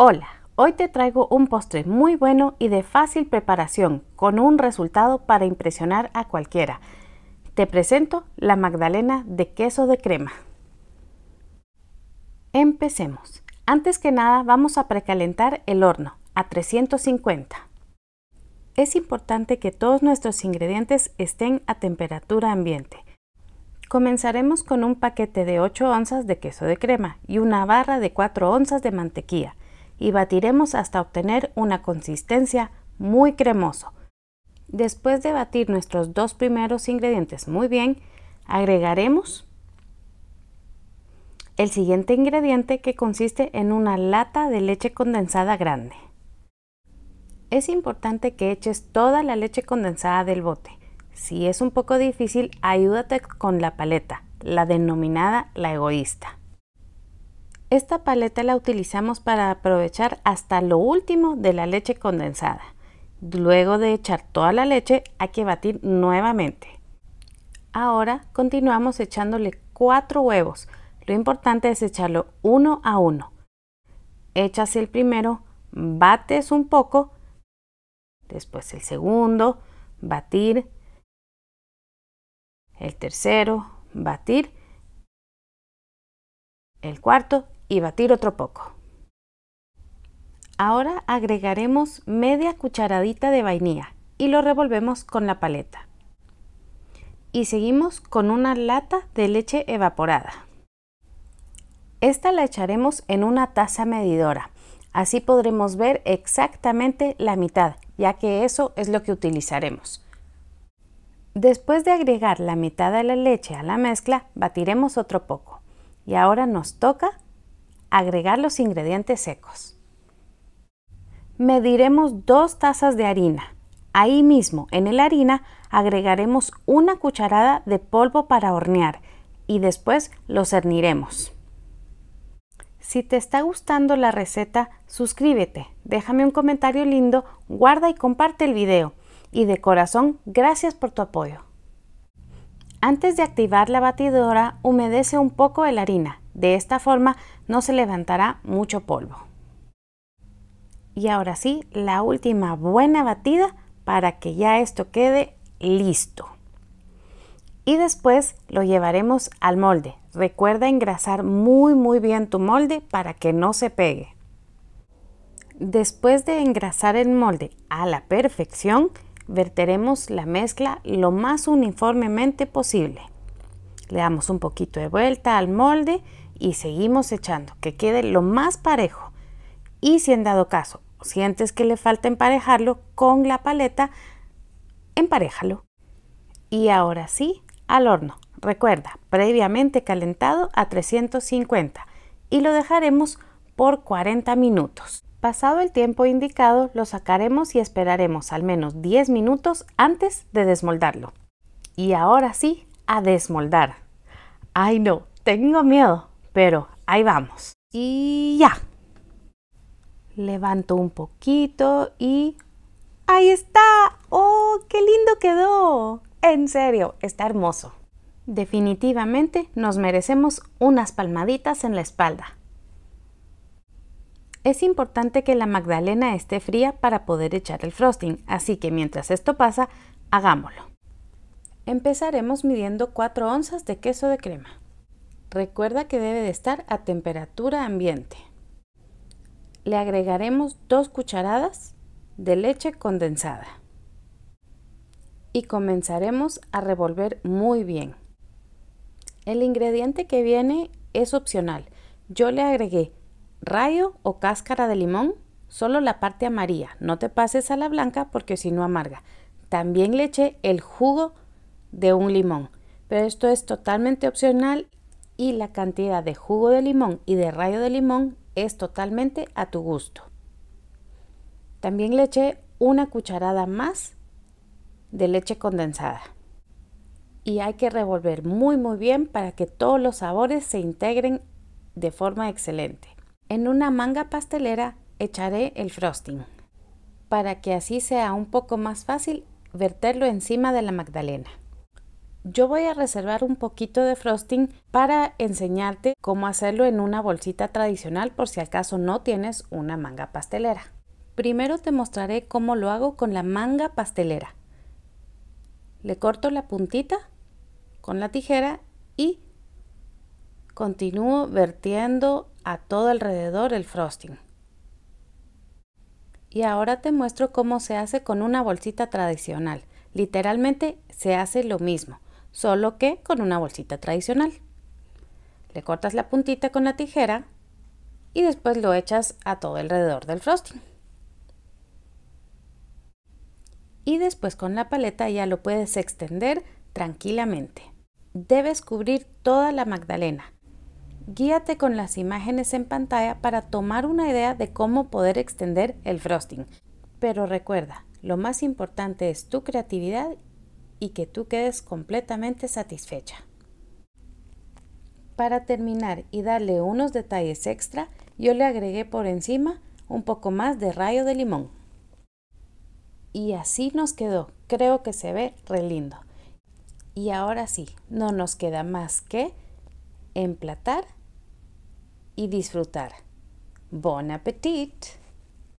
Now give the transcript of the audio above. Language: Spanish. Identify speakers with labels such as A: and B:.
A: Hola, hoy te traigo un postre muy bueno y de fácil preparación, con un resultado para impresionar a cualquiera. Te presento la magdalena de queso de crema. Empecemos. Antes que nada vamos a precalentar el horno a 350. Es importante que todos nuestros ingredientes estén a temperatura ambiente. Comenzaremos con un paquete de 8 onzas de queso de crema y una barra de 4 onzas de mantequilla y batiremos hasta obtener una consistencia muy cremoso. Después de batir nuestros dos primeros ingredientes muy bien, agregaremos el siguiente ingrediente que consiste en una lata de leche condensada grande. Es importante que eches toda la leche condensada del bote. Si es un poco difícil, ayúdate con la paleta, la denominada la egoísta. Esta paleta la utilizamos para aprovechar hasta lo último de la leche condensada. Luego de echar toda la leche hay que batir nuevamente. Ahora continuamos echándole cuatro huevos. Lo importante es echarlo uno a uno. Echas el primero, bates un poco, después el segundo, batir, el tercero, batir, el cuarto y batir otro poco. Ahora agregaremos media cucharadita de vainilla y lo revolvemos con la paleta. Y seguimos con una lata de leche evaporada. Esta la echaremos en una taza medidora, así podremos ver exactamente la mitad, ya que eso es lo que utilizaremos. Después de agregar la mitad de la leche a la mezcla, batiremos otro poco. Y ahora nos toca agregar los ingredientes secos. Mediremos dos tazas de harina. Ahí mismo, en la harina, agregaremos una cucharada de polvo para hornear y después lo cerniremos. Si te está gustando la receta, suscríbete, déjame un comentario lindo, guarda y comparte el video. Y de corazón, gracias por tu apoyo. Antes de activar la batidora, humedece un poco la harina. De esta forma no se levantará mucho polvo. Y ahora sí, la última buena batida para que ya esto quede listo. Y después lo llevaremos al molde. Recuerda engrasar muy muy bien tu molde para que no se pegue. Después de engrasar el molde a la perfección, verteremos la mezcla lo más uniformemente posible. Le damos un poquito de vuelta al molde y seguimos echando, que quede lo más parejo. Y si en dado caso sientes que le falta emparejarlo con la paleta, emparejalo. Y ahora sí, al horno. Recuerda, previamente calentado a 350 y lo dejaremos por 40 minutos. Pasado el tiempo indicado, lo sacaremos y esperaremos al menos 10 minutos antes de desmoldarlo. Y ahora sí, a desmoldar. ¡Ay no! Tengo miedo pero ahí vamos. Y ya. Levanto un poquito y ¡ahí está! ¡Oh, qué lindo quedó! En serio, está hermoso. Definitivamente nos merecemos unas palmaditas en la espalda. Es importante que la magdalena esté fría para poder echar el frosting, así que mientras esto pasa, hagámoslo. Empezaremos midiendo 4 onzas de queso de crema. Recuerda que debe de estar a temperatura ambiente. Le agregaremos dos cucharadas de leche condensada. Y comenzaremos a revolver muy bien. El ingrediente que viene es opcional. Yo le agregué rayo o cáscara de limón, solo la parte amarilla. No te pases a la blanca porque si no amarga. También le eché el jugo de un limón. Pero esto es totalmente opcional y la cantidad de jugo de limón y de rayo de limón es totalmente a tu gusto. También le eché una cucharada más de leche condensada. Y hay que revolver muy muy bien para que todos los sabores se integren de forma excelente. En una manga pastelera echaré el frosting para que así sea un poco más fácil verterlo encima de la magdalena. Yo voy a reservar un poquito de frosting para enseñarte cómo hacerlo en una bolsita tradicional por si acaso no tienes una manga pastelera. Primero te mostraré cómo lo hago con la manga pastelera. Le corto la puntita con la tijera y continúo vertiendo a todo alrededor el frosting. Y ahora te muestro cómo se hace con una bolsita tradicional. Literalmente se hace lo mismo solo que con una bolsita tradicional. Le cortas la puntita con la tijera y después lo echas a todo alrededor del frosting. Y después con la paleta ya lo puedes extender tranquilamente. Debes cubrir toda la magdalena. Guíate con las imágenes en pantalla para tomar una idea de cómo poder extender el frosting. Pero recuerda, lo más importante es tu creatividad y que tú quedes completamente satisfecha. Para terminar y darle unos detalles extra, yo le agregué por encima un poco más de rayo de limón. Y así nos quedó, creo que se ve re lindo. Y ahora sí, no nos queda más que emplatar y disfrutar. Bon appetit!